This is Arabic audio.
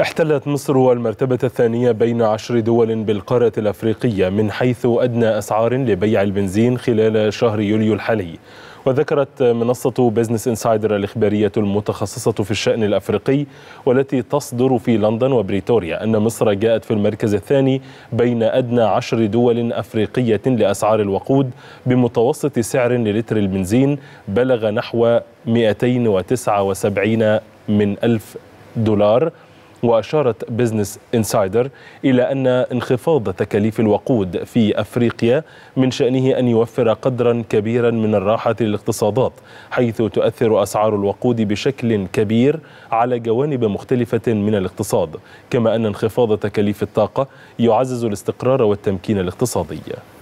احتلت مصر المرتبة الثانية بين عشر دول بالقارة الأفريقية من حيث أدنى أسعار لبيع البنزين خلال شهر يوليو الحالي وذكرت منصة بيزنس انسايدر الإخبارية المتخصصة في الشأن الأفريقي والتي تصدر في لندن وبريتوريا أن مصر جاءت في المركز الثاني بين أدنى عشر دول أفريقية لأسعار الوقود بمتوسط سعر للتر البنزين بلغ نحو 279 من ألف دولار وأشارت بزنس إنسايدر إلى أن انخفاض تكاليف الوقود في أفريقيا من شأنه أن يوفر قدرا كبيرا من الراحة للاقتصادات حيث تؤثر أسعار الوقود بشكل كبير على جوانب مختلفة من الاقتصاد كما أن انخفاض تكاليف الطاقة يعزز الاستقرار والتمكين الاقتصادي